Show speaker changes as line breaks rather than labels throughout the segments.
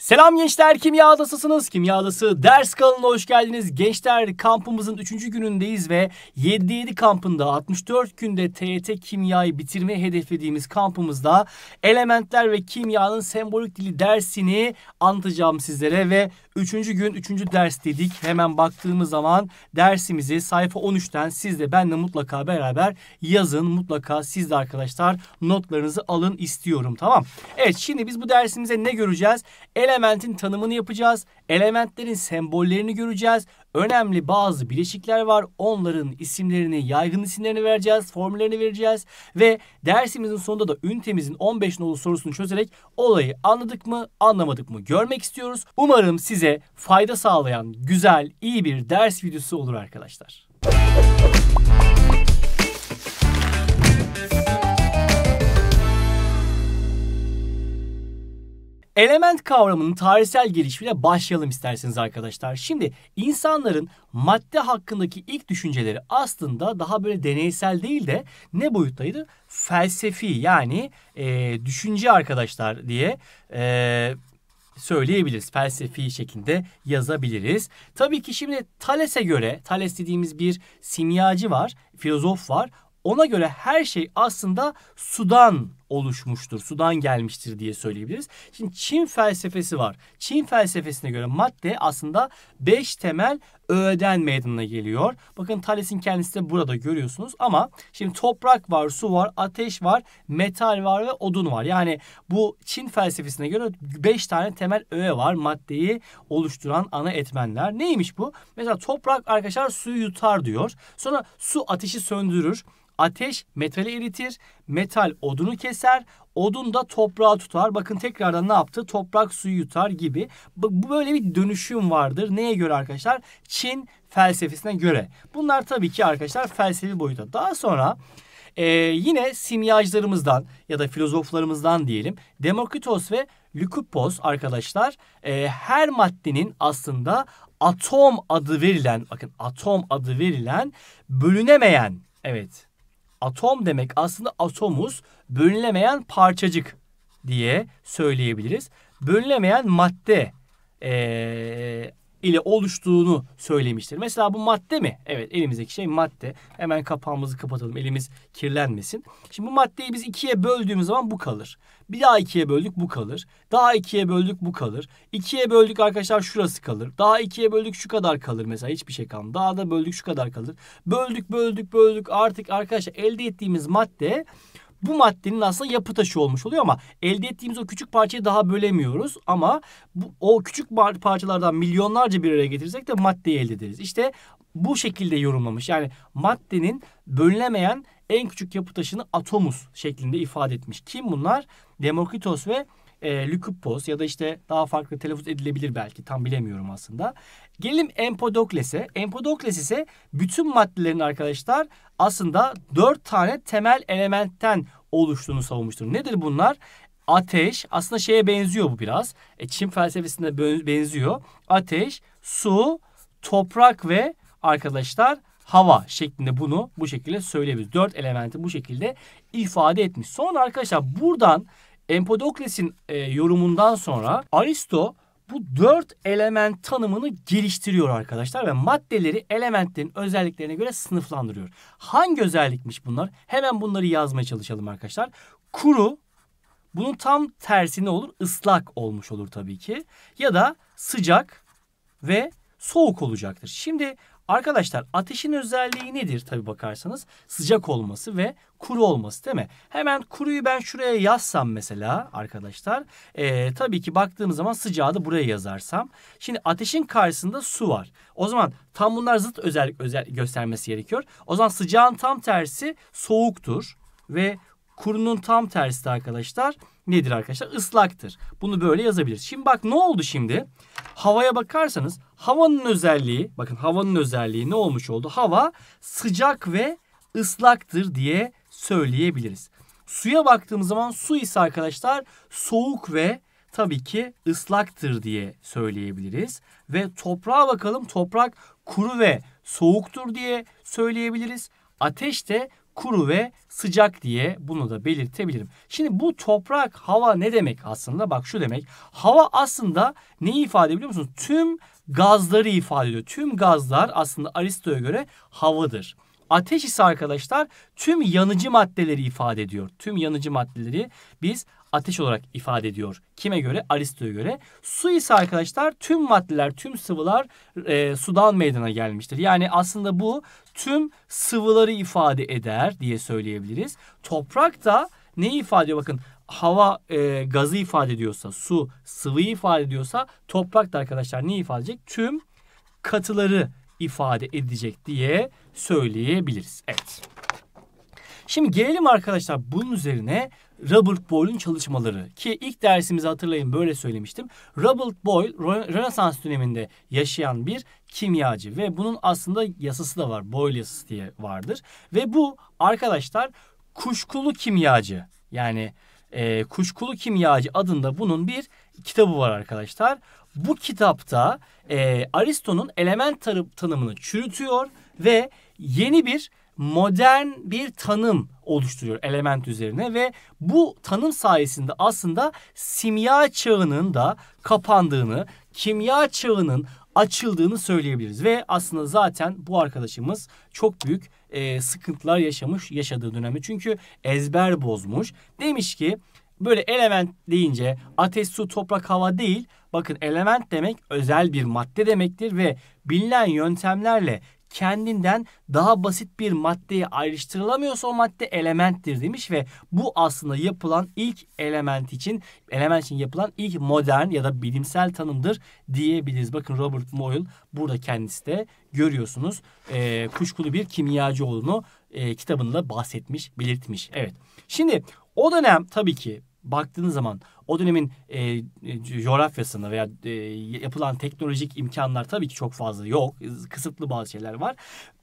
Selam gençler, kimya adasısınız. Kimya adası ders kanalına hoş geldiniz. Gençler kampımızın 3. günündeyiz ve 77 kampında 64 günde TET kimyayı bitirme hedeflediğimiz kampımızda elementler ve kimyanın sembolik dili dersini anlatacağım sizlere ve Üçüncü gün, üçüncü ders dedik. Hemen baktığımız zaman dersimizi sayfa 13'ten siz de benle mutlaka beraber yazın. Mutlaka siz de arkadaşlar notlarınızı alın istiyorum. Tamam. Evet şimdi biz bu dersimize ne göreceğiz? Elementin tanımını yapacağız. Elementlerin sembollerini göreceğiz önemli bazı bileşikler var. Onların isimlerini, yaygın isimlerini vereceğiz, formüllerini vereceğiz ve dersimizin sonunda da ünitemizin 15 nolu sorusunu çözerek olayı anladık mı, anlamadık mı görmek istiyoruz. Umarım size fayda sağlayan güzel, iyi bir ders videosu olur arkadaşlar. Element kavramının tarihsel gelişimiyle başlayalım isterseniz arkadaşlar. Şimdi insanların madde hakkındaki ilk düşünceleri aslında daha böyle deneysel değil de ne boyuttaydı? Felsefi yani e, düşünce arkadaşlar diye e, söyleyebiliriz. Felsefi şekilde yazabiliriz. Tabii ki şimdi Thales'e göre, Thales dediğimiz bir simyacı var, filozof var. Ona göre her şey aslında sudan oluşmuştur, sudan gelmiştir diye söyleyebiliriz. Şimdi Çin felsefesi var. Çin felsefesine göre madde aslında beş temel öğeden meydana geliyor. Bakın Thales'in kendisi de burada görüyorsunuz ama şimdi toprak var, su var, ateş var, metal var ve odun var. Yani bu Çin felsefesine göre 5 tane temel öğe var maddeyi oluşturan ana etmenler. Neymiş bu? Mesela toprak arkadaşlar suyu yutar diyor. Sonra su ateşi söndürür. Ateş metali eritir, metal odunu keser keser odun da toprağa tutar. Bakın tekrardan ne yaptı? Toprak suyu yutar gibi. Bu böyle bir dönüşüm vardır. Neye göre arkadaşlar? Çin felsefesine göre. Bunlar tabii ki arkadaşlar felsefi boyuta. Daha sonra e, yine simyacılarımızdan ya da filozoflarımızdan diyelim Demokritos ve Lükupos arkadaşlar e, her maddenin aslında atom adı verilen bakın atom adı verilen bölünemeyen evet Atom demek aslında atomuz bölünemeyen parçacık diye söyleyebiliriz. Bölünemeyen madde e, ile oluştuğunu söylemiştir. Mesela bu madde mi? Evet elimizdeki şey madde. Hemen kapağımızı kapatalım elimiz kirlenmesin. Şimdi bu maddeyi biz ikiye böldüğümüz zaman bu kalır. Bir daha ikiye böldük bu kalır. Daha ikiye böldük bu kalır. İkiye böldük arkadaşlar şurası kalır. Daha ikiye böldük şu kadar kalır mesela hiçbir şey kalmadı. Daha da böldük şu kadar kalır. Böldük böldük böldük artık arkadaşlar elde ettiğimiz madde bu maddenin aslında yapı taşı olmuş oluyor ama elde ettiğimiz o küçük parçayı daha bölemiyoruz ama bu, o küçük parçalardan milyonlarca bir araya getirsek de maddeyi elde ederiz. İşte bu şekilde yorumlamış. Yani maddenin bölünemeyen en küçük yapı taşını atomuz şeklinde ifade etmiş. Kim bunlar? Demokritos ve e, Lüküpos ya da işte daha farklı telaffuz edilebilir belki tam bilemiyorum aslında. Gelelim Empodokles'e. Empodokles ise bütün maddelerin arkadaşlar aslında dört tane temel elementten oluştuğunu savunmuştur. Nedir bunlar? Ateş aslında şeye benziyor bu biraz. E, Çin felsefesinde benziyor. Ateş, su, toprak ve arkadaşlar hava şeklinde bunu bu şekilde söyleyebiliriz. Dört elementi bu şekilde ifade etmiş. Sonra arkadaşlar buradan Empodokles'in e, yorumundan sonra Aristo bu dört element tanımını geliştiriyor arkadaşlar ve maddeleri elementlerin özelliklerine göre sınıflandırıyor. Hangi özellikmiş bunlar? Hemen bunları yazmaya çalışalım arkadaşlar. Kuru, bunun tam tersi ne olur? Islak olmuş olur tabii ki. Ya da sıcak ve soğuk olacaktır. Şimdi Arkadaşlar ateşin özelliği nedir tabi bakarsanız? Sıcak olması ve kuru olması değil mi? Hemen kuruyu ben şuraya yazsam mesela arkadaşlar. E, tabii ki baktığımız zaman sıcağı da buraya yazarsam. Şimdi ateşin karşısında su var. O zaman tam bunlar zıt özellik özel göstermesi gerekiyor. O zaman sıcağın tam tersi soğuktur ve kurunun tam tersi de arkadaşlar nedir arkadaşlar? Islaktır. Bunu böyle yazabiliriz. Şimdi bak ne oldu şimdi? Havaya bakarsanız havanın özelliği bakın havanın özelliği ne olmuş oldu? Hava sıcak ve ıslaktır diye söyleyebiliriz. Suya baktığımız zaman su ise arkadaşlar soğuk ve tabii ki ıslaktır diye söyleyebiliriz. Ve toprağa bakalım toprak kuru ve soğuktur diye söyleyebiliriz. Ateş de kuru ve sıcak diye bunu da belirtebilirim. Şimdi bu toprak, hava ne demek aslında? Bak şu demek. Hava aslında neyi ifade biliyor musunuz? Tüm gazları ifade ediyor. Tüm gazlar aslında Aristo'ya göre havadır. Ateş ise arkadaşlar tüm yanıcı maddeleri ifade ediyor. Tüm yanıcı maddeleri biz ateş olarak ifade ediyor. Kime göre? Aristo'ya göre. Su ise arkadaşlar tüm maddeler, tüm sıvılar e, sudan meydana gelmiştir. Yani aslında bu tüm sıvıları ifade eder diye söyleyebiliriz. Toprak da ne ifade ediyor? Bakın hava e, gazı ifade ediyorsa, su sıvıyı ifade ediyorsa toprak da arkadaşlar ne ifade edecek? Tüm katıları ifade edecek diye söyleyebiliriz. Evet. Şimdi gelelim arkadaşlar bunun üzerine Robert Boyle'un çalışmaları ki ilk dersimizi hatırlayın böyle söylemiştim. Robert Boyle Rönesans döneminde yaşayan bir kimyacı ve bunun aslında yasası da var. Boyle yasası diye vardır. Ve bu arkadaşlar kuşkulu kimyacı yani e, kuşkulu kimyacı adında bunun bir kitabı var arkadaşlar. Bu kitapta e, Aristo'nun element tanımını çürütüyor ve yeni bir modern bir tanım oluşturuyor element üzerine ve bu tanım sayesinde aslında simya çağının da kapandığını, kimya çağının açıldığını söyleyebiliriz ve aslında zaten bu arkadaşımız çok büyük e, sıkıntılar yaşamış yaşadığı dönemi çünkü ezber bozmuş. Demiş ki böyle element deyince ateş, su, toprak, hava değil. Bakın element demek özel bir madde demektir ve bilinen yöntemlerle kendinden daha basit bir maddeye ayrıştırılamıyorsa o madde elementtir demiş ve bu aslında yapılan ilk element için element için yapılan ilk modern ya da bilimsel tanımdır diyebiliriz. Bakın Robert Moyle burada kendisi de görüyorsunuz e, kuşkulu bir kimyacı olduğunu e, kitabında bahsetmiş, belirtmiş. Evet. Şimdi o dönem tabii ki baktığınız zaman o dönemin e, e, coğrafyasını veya e, yapılan teknolojik imkanlar tabii ki çok fazla yok. Kısıtlı bazı şeyler var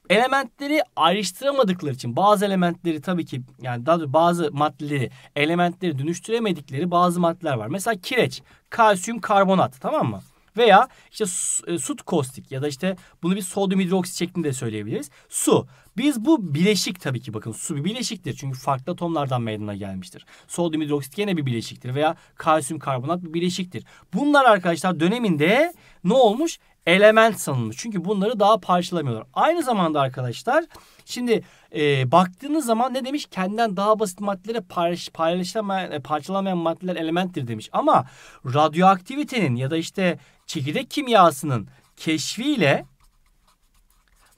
elementleri ayrıştıramadıkları için bazı elementleri tabii ki yani daha doğrusu bazı maddeleri elementleri dönüştüremedikleri bazı maddeler var. Mesela kireç, kalsiyum karbonat tamam mı? Veya işte su, e, sut kostik ya da işte bunu bir sodyum hidroksit şeklinde söyleyebiliriz. Su. Biz bu bileşik tabii ki bakın su bir bileşiktir. Çünkü farklı atomlardan meydana gelmiştir. Sodyum hidroksit gene bir bileşiktir veya kalsiyum karbonat bir bileşiktir. Bunlar arkadaşlar döneminde ne olmuş? Element sanılmış. Çünkü bunları daha parçalamıyorlar. Aynı zamanda arkadaşlar şimdi e, baktığınız zaman ne demiş? Kendinden daha basit maddelere paylaş, parçalamayan e, maddeler elementtir demiş. Ama radyoaktivitenin ya da işte çekirdek kimyasının keşfiyle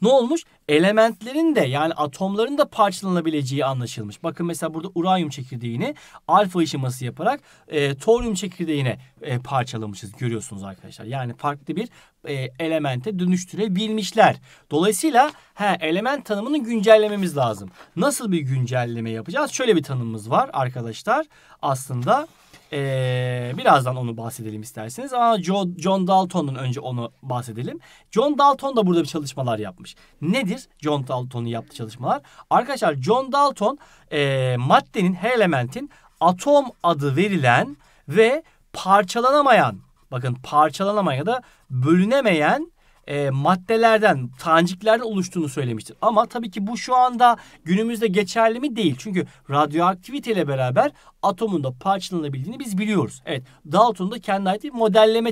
ne olmuş? Elementlerin de yani atomların da parçalanabileceği anlaşılmış. Bakın mesela burada uranyum çekirdeğini alfa ışıması yaparak e, toryum çekirdeğine e, parçalamışız görüyorsunuz arkadaşlar. Yani farklı bir e, elemente dönüştürebilmişler. Dolayısıyla he, element tanımını güncellememiz lazım. Nasıl bir güncelleme yapacağız? Şöyle bir tanımımız var arkadaşlar. Aslında ee, birazdan onu bahsedelim isterseniz ama John, John Dalton'un önce onu bahsedelim. John Dalton da burada bir çalışmalar yapmış. Nedir John Dalton'un yaptığı çalışmalar? Arkadaşlar John Dalton e, maddenin her elementin atom adı verilen ve parçalanamayan bakın parçalanamayan ya da bölünemeyen e, maddelerden, taneciklerden oluştuğunu söylemiştir. Ama tabii ki bu şu anda günümüzde geçerli mi değil. Çünkü radyoaktivite ile beraber atomun da parçalanabildiğini biz biliyoruz. Evet, Dalton'da kendi ait bir modelleme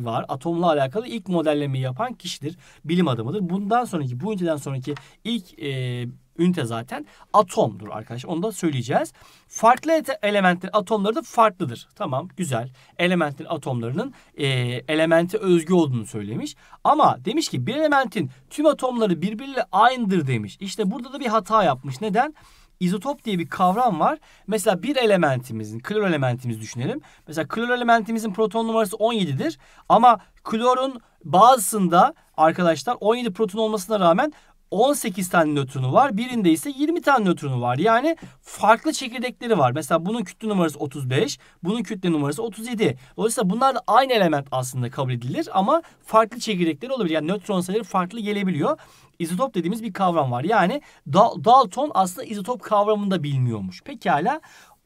var. Atomla alakalı ilk modellemeyi yapan kişidir. Bilim adamıdır. Bundan sonraki, bu üniteden sonraki ilk e, ünite zaten atomdur arkadaşlar. Onu da söyleyeceğiz. Farklı elementlerin atomları da farklıdır. Tamam güzel. Elementin atomlarının e, elemente özgü olduğunu söylemiş. Ama demiş ki bir elementin tüm atomları birbiriyle aynıdır demiş. İşte burada da bir hata yapmış. Neden? İzotop diye bir kavram var. Mesela bir elementimizin, klor elementimizi düşünelim. Mesela klor elementimizin proton numarası 17'dir. Ama klorun bazısında arkadaşlar 17 proton olmasına rağmen 18 tane nötronu var. Birinde ise 20 tane nötronu var. Yani farklı çekirdekleri var. Mesela bunun kütle numarası 35, bunun kütle numarası 37. Dolayısıyla bunlar da aynı element aslında kabul edilir ama farklı çekirdekleri olabilir. Yani nötron sayıları farklı gelebiliyor. İzotop dediğimiz bir kavram var. Yani Dalton aslında izotop kavramını da bilmiyormuş. Pekala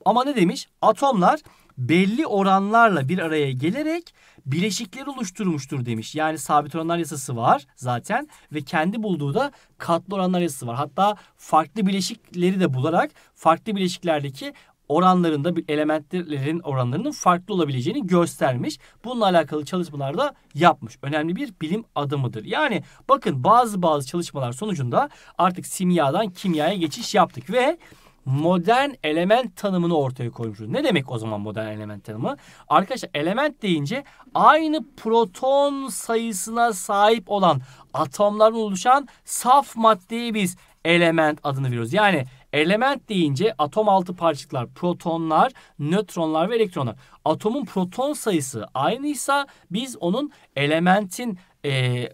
ama ne demiş? Atomlar belli oranlarla bir araya gelerek Bileşikler oluşturmuştur demiş. Yani sabit oranlar yasası var zaten ve kendi bulduğu da katlı oranlar yasası var. Hatta farklı bileşikleri de bularak farklı bileşiklerdeki oranlarında bir elementlerin oranlarının farklı olabileceğini göstermiş. Bununla alakalı çalışmalar da yapmış. Önemli bir bilim adımıdır. Yani bakın bazı bazı çalışmalar sonucunda artık simyadan kimyaya geçiş yaptık ve modern element tanımını ortaya koymuşuz. Ne demek o zaman modern element tanımı? Arkadaşlar element deyince aynı proton sayısına sahip olan atomların oluşan saf maddeyi biz element adını veriyoruz. Yani element deyince atom altı parçacıklar, protonlar, nötronlar ve elektronlar. Atomun proton sayısı aynıysa biz onun elementin e,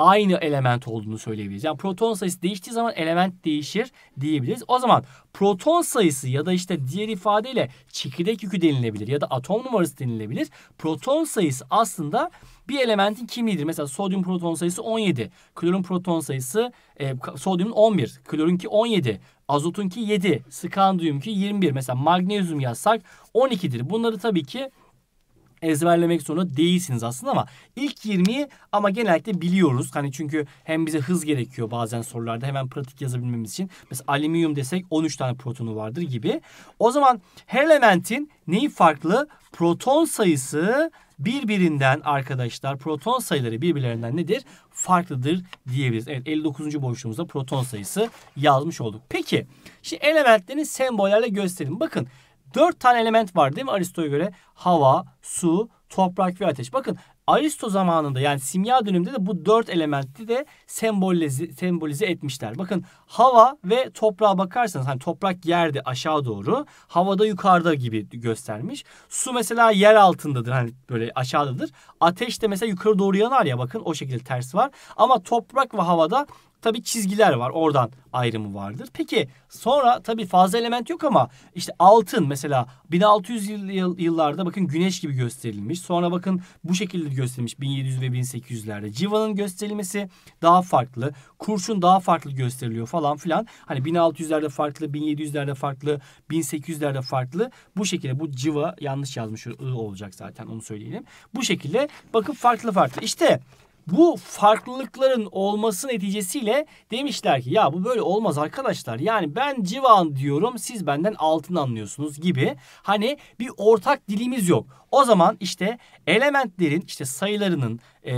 aynı element olduğunu söyleyebiliriz. Yani proton sayısı değiştiği zaman element değişir diyebiliriz. O zaman proton sayısı ya da işte diğer ifadeyle çekirdek yükü denilebilir ya da atom numarası denilebilir. Proton sayısı aslında bir elementin kimliğidir. Mesela sodyum proton sayısı 17, klorun proton sayısı e, sodyumun 11, klorunki 17, azotunki 7, skandiyumki 21. Mesela magnezyum yazsak 12'dir. Bunları tabii ki ezberlemek zorunda değilsiniz aslında ama ilk 20'yi ama genellikle biliyoruz. Hani çünkü hem bize hız gerekiyor bazen sorularda hemen pratik yazabilmemiz için. Mesela alüminyum desek 13 tane protonu vardır gibi. O zaman her elementin neyi farklı? Proton sayısı birbirinden arkadaşlar proton sayıları birbirlerinden nedir? Farklıdır diyebiliriz. Evet 59. boşluğumuzda proton sayısı yazmış olduk. Peki şimdi elementlerin sembollerle gösterelim. Bakın Dört tane element var değil mi Aristo'ya göre? Hava, su, toprak ve ateş. Bakın Aristo zamanında yani simya döneminde de bu dört elementi de sembolize, sembolize etmişler. Bakın hava ve toprağa bakarsanız hani toprak yerde aşağı doğru, havada yukarıda gibi göstermiş. Su mesela yer altındadır hani böyle aşağıdadır. Ateş de mesela yukarı doğru yanar ya bakın o şekilde ters var. Ama toprak ve havada Tabi çizgiler var. Oradan ayrımı vardır. Peki sonra tabi fazla element yok ama işte altın mesela 1600 yıl, yıllarda bakın güneş gibi gösterilmiş. Sonra bakın bu şekilde gösterilmiş 1700 ve 1800'lerde. Civanın gösterilmesi daha farklı. Kurşun daha farklı gösteriliyor falan filan. Hani 1600'lerde farklı, 1700'lerde farklı, 1800'lerde farklı. Bu şekilde bu civa yanlış yazmış olacak zaten onu söyleyelim. Bu şekilde bakın farklı farklı. İşte bu farklılıkların olması neticesiyle demişler ki ya bu böyle olmaz arkadaşlar. Yani ben civan diyorum siz benden altın anlıyorsunuz gibi. Hani bir ortak dilimiz yok. O zaman işte elementlerin işte sayılarının e,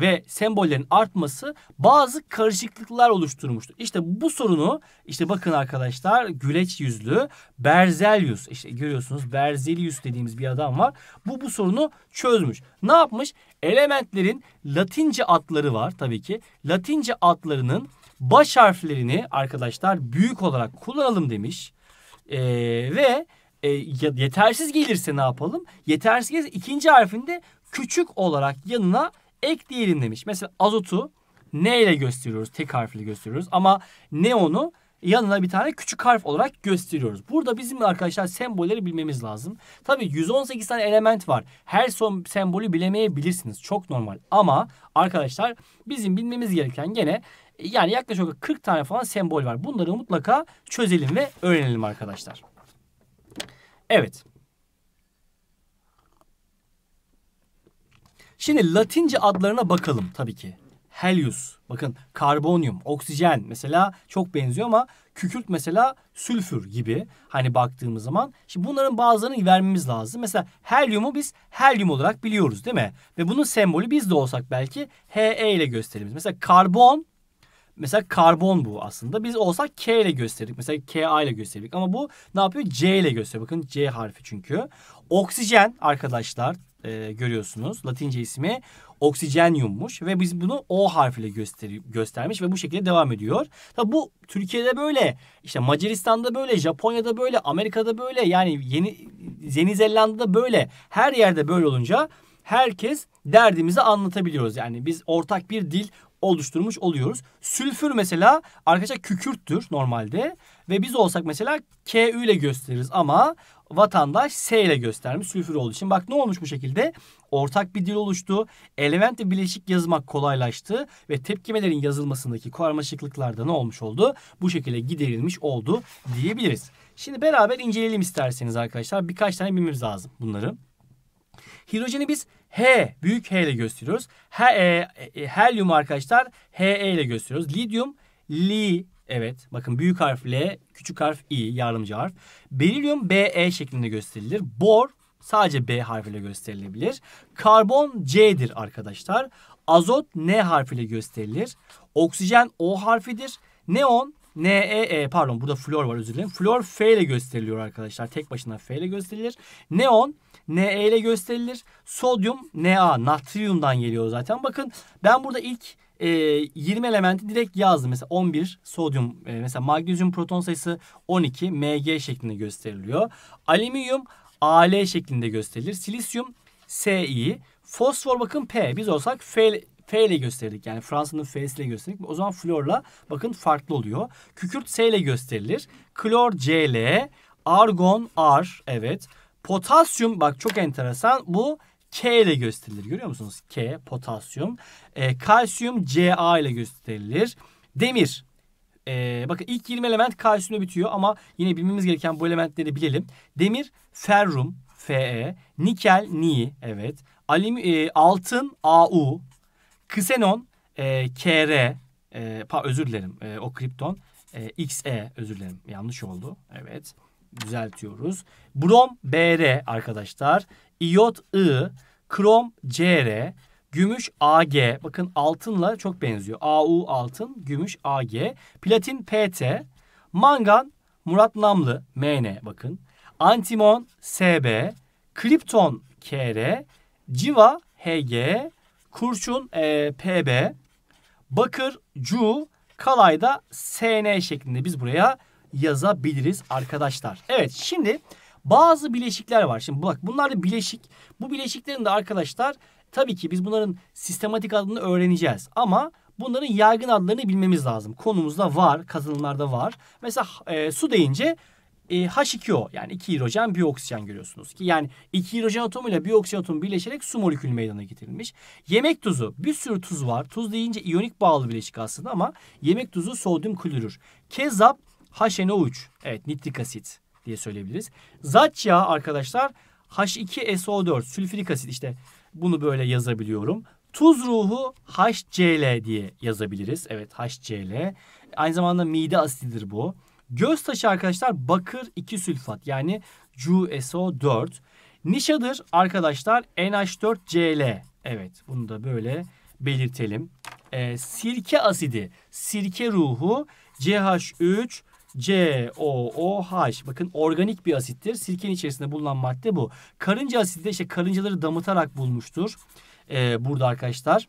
ve sembollerin artması bazı karışıklıklar oluşturmuştur. İşte bu sorunu işte bakın arkadaşlar güleç yüzlü Berzelius işte görüyorsunuz Berzelius dediğimiz bir adam var. Bu bu sorunu çözmüş. Ne yapmış? Elementlerin Latince adları var tabii ki. Latince adlarının baş harflerini arkadaşlar büyük olarak kullanalım demiş. Ee, ve e, yetersiz gelirse ne yapalım? Yetersiz gelirse ikinci harfinde küçük olarak yanına ekleyelim demiş. Mesela azotu N ile gösteriyoruz. Tek harfli gösteriyoruz. Ama neonu yanına bir tane küçük harf olarak gösteriyoruz. Burada bizim arkadaşlar sembolleri bilmemiz lazım. Tabi 118 tane element var. Her son sembolü bilemeyebilirsiniz. Çok normal. Ama arkadaşlar bizim bilmemiz gereken gene e, yani yaklaşık 40 tane falan sembol var. Bunları mutlaka çözelim ve öğrenelim arkadaşlar. Evet. Şimdi Latince adlarına bakalım tabii ki helyus. Bakın karbonyum, oksijen mesela çok benziyor ama kükürt mesela sülfür gibi hani baktığımız zaman. Şimdi bunların bazılarını vermemiz lazım. Mesela helyumu biz helyum olarak biliyoruz değil mi? Ve bunun sembolü biz de olsak belki HE ile gösteririz. Mesela karbon Mesela karbon bu aslında. Biz olsak K ile gösterdik. Mesela Ka ile gösterdik. Ama bu ne yapıyor? C ile gösteriyor. Bakın C harfi çünkü. Oksijen arkadaşlar e, görüyorsunuz. Latince ismi oksijenyummuş ve biz bunu O harfiyle göster göstermiş ve bu şekilde devam ediyor. Tabi bu Türkiye'de böyle, işte Macaristan'da böyle, Japonya'da böyle, Amerika'da böyle yani yeni Yeni Zelanda'da böyle her yerde böyle olunca herkes derdimizi anlatabiliyoruz. Yani biz ortak bir dil oluşturmuş oluyoruz. Sülfür mesela arkadaşlar kükürttür normalde ve biz olsak mesela KÜ ile gösteririz ama vatandaş S ile göstermiş sülfür olduğu için. Bak ne olmuş bu şekilde? Ortak bir dil oluştu. Element ve bileşik yazmak kolaylaştı. Ve tepkimelerin yazılmasındaki karmaşıklıklarda ne olmuş oldu? Bu şekilde giderilmiş oldu diyebiliriz. Şimdi beraber inceleyelim isterseniz arkadaşlar. Birkaç tane bilmemiz lazım bunları. Hidrojeni biz H, büyük H ile gösteriyoruz. He, e, e helyum arkadaşlar HE ile gösteriyoruz. Lidyum, li, Evet. Bakın büyük harf L, küçük harf I, yardımcı harf. Berilyum BE şeklinde gösterilir. Bor sadece B harfiyle gösterilebilir. Karbon C'dir arkadaşlar. Azot N harfiyle gösterilir. Oksijen O harfidir. Neon NEE e, pardon burada flor var özür dilerim. Flor F ile gösteriliyor arkadaşlar. Tek başına F ile gösterilir. Neon NE ile gösterilir. Sodyum Na natriyumdan geliyor zaten. Bakın ben burada ilk e, ee, 20 elementi direkt yazdım. Mesela 11 sodyum, e, mesela magnezyum proton sayısı 12 Mg şeklinde gösteriliyor. Alüminyum Al şeklinde gösterilir. Silisyum Si, fosfor bakın P. Biz olsak F, F ile gösterdik. Yani Fransa'nın F'si ile gösterdik. O zaman florla bakın farklı oluyor. Kükürt S ile gösterilir. Klor Cl, argon R evet. Potasyum bak çok enteresan. Bu K ile gösterilir. Görüyor musunuz? K potasyum. E, kalsiyum Ca ile gösterilir. Demir. E, bakın ilk 20 element kalsiyumla bitiyor ama yine bilmemiz gereken bu elementleri bilelim. Demir ferrum Fe, nikel Ni evet. Alüm, e, altın Au, ksenon e, Kr, e, pa, özür dilerim e, o kripton e, Xe özür dilerim yanlış oldu. Evet düzeltiyoruz. Brom Br arkadaşlar iyot I, krom CR, gümüş AG. Bakın altınla çok benziyor. AU altın, gümüş AG. Platin PT, mangan Murat Namlı MN bakın. Antimon SB, kripton KR, civa HG, kurşun e, PB, bakır Cu, kalayda SN şeklinde biz buraya yazabiliriz arkadaşlar. Evet şimdi bazı bileşikler var. Şimdi bak bunlar da bileşik. Bu bileşiklerin de arkadaşlar tabii ki biz bunların sistematik adını öğreneceğiz. Ama bunların yaygın adlarını bilmemiz lazım. Konumuzda var, kazanımlarda var. Mesela e, su deyince e, H2O yani 2 hidrojen bir oksijen görüyorsunuz ki yani 2 hidrojen atomuyla bir oksijen atomu birleşerek su molekülü meydana getirilmiş. Yemek tuzu bir sürü tuz var. Tuz deyince iyonik bağlı bileşik aslında ama yemek tuzu sodyum klorür. Kezap HNO3 evet nitrik asit diye söyleyebiliriz. Zat yağı arkadaşlar H2SO4 sülfürik asit işte bunu böyle yazabiliyorum. Tuz ruhu HCl diye yazabiliriz. Evet HCl. Aynı zamanda mide asididir bu. Göz taşı arkadaşlar bakır 2 sülfat yani CuSO4. Nişadır arkadaşlar NH4Cl. Evet bunu da böyle belirtelim. Ee, sirke asidi, sirke ruhu CH3 COOH. Bakın organik bir asittir. Sirkenin içerisinde bulunan madde bu. Karınca asidi de işte karıncaları damıtarak bulmuştur. Ee, burada arkadaşlar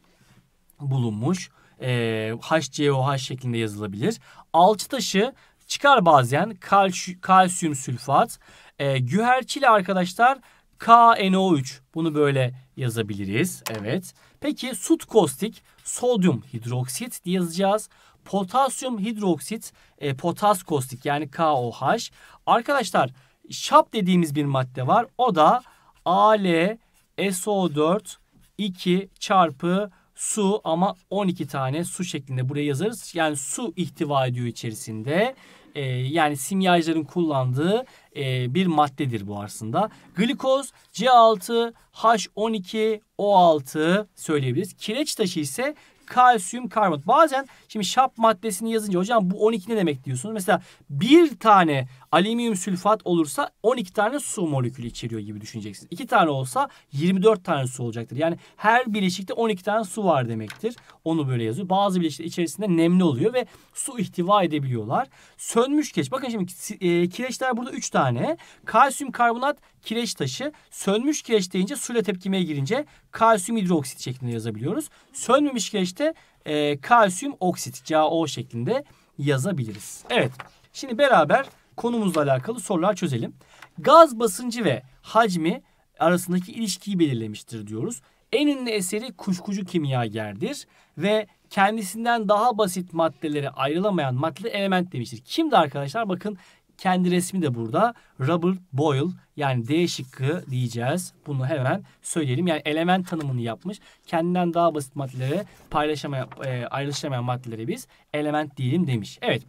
bulunmuş. Ee, HCOH şeklinde yazılabilir. Alçı taşı çıkar bazen kalş, kalsiyum sülfat. Ee, güherçili arkadaşlar KNO3. Bunu böyle yazabiliriz. Evet. Peki sut kostik sodyum hidroksit diye yazacağız. Potasyum hidroksit, e, potas kostik yani KOH. Arkadaşlar şap dediğimiz bir madde var. O da AlSO4 2 çarpı su ama 12 tane su şeklinde buraya yazarız. Yani su ihtiva ediyor içerisinde. E, yani simyacıların kullandığı e, bir maddedir bu aslında. Glikoz C6H12O6 söyleyebiliriz. Kireç taşı ise kalsiyum karbonat. Bazen şimdi şap maddesini yazınca hocam bu 12 ne demek diyorsunuz. Mesela bir tane alüminyum sülfat olursa 12 tane su molekülü içeriyor gibi düşüneceksiniz. 2 tane olsa 24 tane su olacaktır. Yani her bileşikte 12 tane su var demektir. Onu böyle yazıyor. Bazı bileşikler içerisinde nemli oluyor ve su ihtiva edebiliyorlar. Sönmüş keç Bakın şimdi e, kireçler burada 3 tane. Kalsiyum karbonat kireç taşı. Sönmüş kireç deyince suyla tepkimeye girince kalsiyum hidroksit şeklinde yazabiliyoruz. Sönmemiş kireçte e, kalsiyum oksit CaO şeklinde yazabiliriz. Evet şimdi beraber konumuzla alakalı sorular çözelim. Gaz basıncı ve hacmi arasındaki ilişkiyi belirlemiştir diyoruz. En ünlü eseri kuşkucu kimyagerdir ve kendisinden daha basit maddelere ayrılamayan madde element demiştir. Kimdi arkadaşlar? Bakın kendi resmi de burada. Robert Boyle yani D şıkkı diyeceğiz. Bunu hemen söyleyelim. Yani element tanımını yapmış. Kendinden daha basit maddelere paylaşamayan, e, ayrışamayan maddelere biz element diyelim demiş. Evet.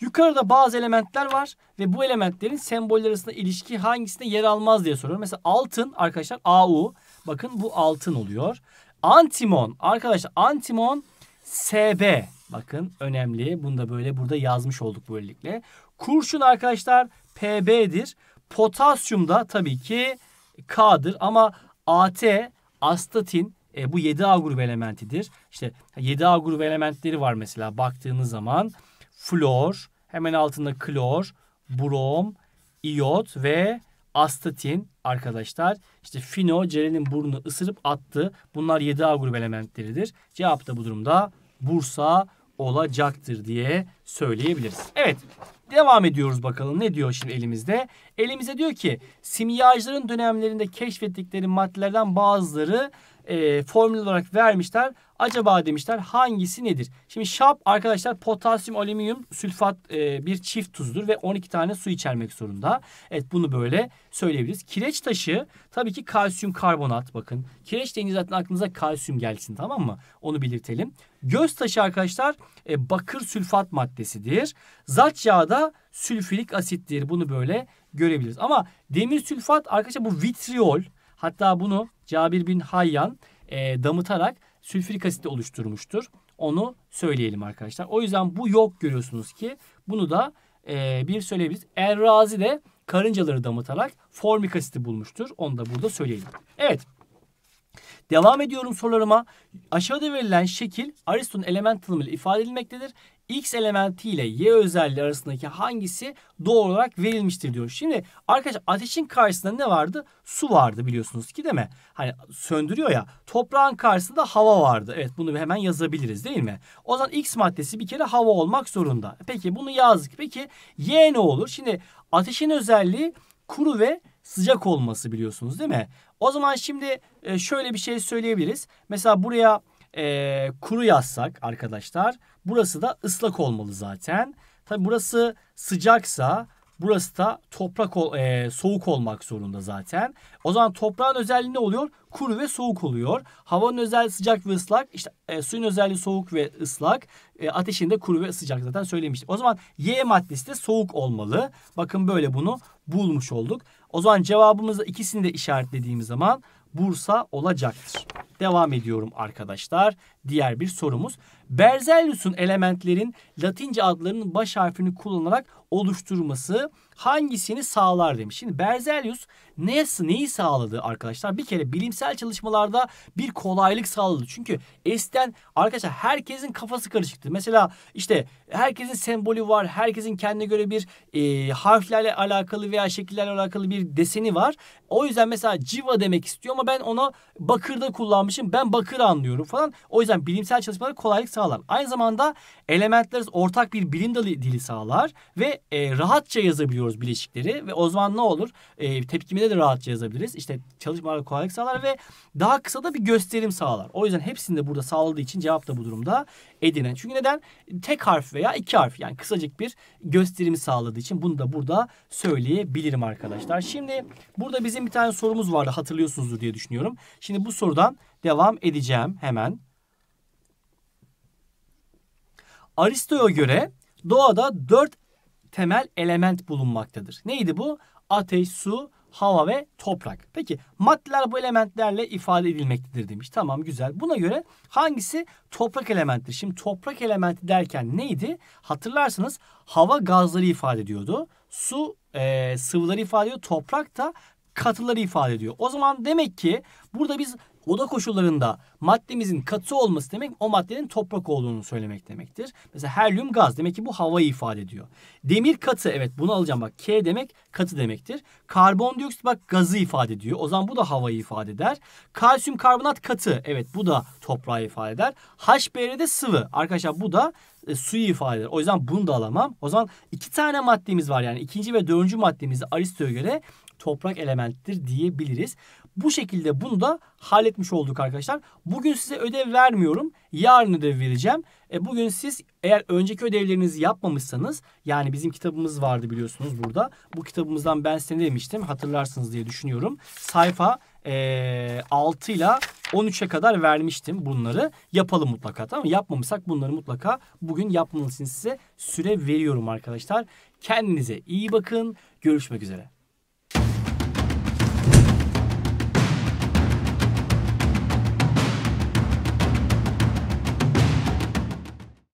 Yukarıda bazı elementler var ve bu elementlerin semboller arasında ilişki hangisinde yer almaz diye soruyorum. Mesela altın arkadaşlar AU. Bakın bu altın oluyor. Antimon arkadaşlar antimon SB. Bakın önemli. Bunu da böyle burada yazmış olduk böylelikle. Kurşun arkadaşlar Pb'dir. Potasyum da tabii ki K'dır ama At, astatin e, bu 7A grubu elementidir. İşte 7A grubu elementleri var mesela baktığınız zaman. Flor, hemen altında klor, brom, iot ve astatin arkadaşlar. İşte Fino Ceren'in burnunu ısırıp attı. Bunlar 7A grubu elementleridir. Cevap da bu durumda Bursa olacaktır diye söyleyebiliriz. Evet Devam ediyoruz bakalım ne diyor şimdi elimizde? Elimize diyor ki simyacıların dönemlerinde keşfettikleri maddelerden bazıları e, formül olarak vermişler. Acaba demişler hangisi nedir? Şimdi şap arkadaşlar potasyum alüminyum sülfat e, bir çift tuzdur ve 12 tane su içermek zorunda. Evet bunu böyle söyleyebiliriz. Kireç taşı tabii ki kalsiyum karbonat bakın. Kireç deyince zaten aklınıza kalsiyum gelsin tamam mı? Onu belirtelim. Göz taşı arkadaşlar e, bakır sülfat maddesidir. Zaç yağı da sülfürik asittir. Bunu böyle görebiliriz. Ama demir sülfat arkadaşlar bu vitriol. Hatta bunu Cabir bin Hayyan e, damıtarak sülfürik asit oluşturmuştur. Onu söyleyelim arkadaşlar. O yüzden bu yok görüyorsunuz ki bunu da e, bir söyleyebiliriz. Errazi de karıncaları damıtarak formik asiti bulmuştur. Onu da burada söyleyelim. Evet. Devam ediyorum sorularıma. Aşağıda verilen şekil Ariston element tanımıyla ifade edilmektedir. X elementi ile Y özelliği arasındaki hangisi doğru olarak verilmiştir diyor. Şimdi arkadaşlar ateşin karşısında ne vardı? Su vardı biliyorsunuz ki değil mi? Hani söndürüyor ya. Toprağın karşısında hava vardı. Evet bunu hemen yazabiliriz değil mi? O zaman X maddesi bir kere hava olmak zorunda. Peki bunu yazdık. Peki Y ne olur? Şimdi ateşin özelliği kuru ve sıcak olması biliyorsunuz değil mi? O zaman şimdi e, şöyle bir şey söyleyebiliriz. Mesela buraya e, kuru yazsak arkadaşlar burası da ıslak olmalı zaten. Tabi burası sıcaksa burası da toprak e, soğuk olmak zorunda zaten. O zaman toprağın özelliği ne oluyor? Kuru ve soğuk oluyor. Havanın özelliği sıcak ve ıslak. İşte e, suyun özelliği soğuk ve ıslak. E, ateşin de kuru ve sıcak zaten söylemiştim. O zaman Y maddesi de soğuk olmalı. Bakın böyle bunu bulmuş olduk. O zaman cevabımızı ikisini de işaretlediğimiz zaman Bursa olacaktır. Devam ediyorum arkadaşlar. Diğer bir sorumuz. Berzelius'un elementlerin Latince adlarının baş harfini kullanarak oluşturması hangisini sağlar demiş. Şimdi Berzelius nesi, neyi sağladı arkadaşlar? Bir kere bilimsel çalışmalarda bir kolaylık sağladı. Çünkü esten arkadaşlar herkesin kafası karışıktı. Mesela işte herkesin sembolü var. Herkesin kendine göre bir e, harflerle alakalı veya şekillerle alakalı bir deseni var. O yüzden mesela civa demek istiyor ama ben ona bakırda kullanmışım. Ben bakır anlıyorum falan. O yüzden bilimsel çalışmalarda kolaylık sağladı sağlar. Aynı zamanda elementler ortak bir bilim dili, dili sağlar ve e, rahatça yazabiliyoruz bileşikleri ve o zaman ne olur? E, tepkimede de rahatça yazabiliriz. İşte çalışmalara kolaylık sağlar ve daha kısa da bir gösterim sağlar. O yüzden hepsini de burada sağladığı için cevap da bu durumda edinen. Çünkü neden? Tek harf veya iki harf yani kısacık bir gösterimi sağladığı için bunu da burada söyleyebilirim arkadaşlar. Şimdi burada bizim bir tane sorumuz vardı hatırlıyorsunuzdur diye düşünüyorum. Şimdi bu sorudan devam edeceğim hemen. Aristo'ya göre doğada dört temel element bulunmaktadır. Neydi bu? Ateş, su, hava ve toprak. Peki maddeler bu elementlerle ifade edilmektedir demiş. Tamam güzel. Buna göre hangisi toprak elementidir? Şimdi toprak elementi derken neydi? Hatırlarsanız hava gazları ifade ediyordu. Su e, sıvıları ifade ediyor. Toprak da katıları ifade ediyor. O zaman demek ki burada biz Oda koşullarında maddemizin katı olması demek o maddenin toprak olduğunu söylemek demektir. Mesela helyum gaz demek ki bu havayı ifade ediyor. Demir katı evet bunu alacağım bak K demek katı demektir. Karbondioksit bak gazı ifade ediyor. O zaman bu da havayı ifade eder. Kalsiyum karbonat katı evet bu da toprağı ifade eder. HBr de sıvı. Arkadaşlar bu da e, suyu ifade eder. O yüzden bunu da alamam. O zaman iki tane maddemiz var yani ikinci ve dördüncü maddemizde Aristo'ya göre toprak elementidir diyebiliriz. Bu şekilde bunu da halletmiş olduk arkadaşlar. Bugün size ödev vermiyorum. Yarın ödev vereceğim. E bugün siz eğer önceki ödevlerinizi yapmamışsanız yani bizim kitabımız vardı biliyorsunuz burada. Bu kitabımızdan ben size ne demiştim hatırlarsınız diye düşünüyorum. Sayfa e, 6 ile 13'e kadar vermiştim bunları. Yapalım mutlaka tamam mı? Yapmamışsak bunları mutlaka bugün yapmanız için size süre veriyorum arkadaşlar. Kendinize iyi bakın. Görüşmek üzere.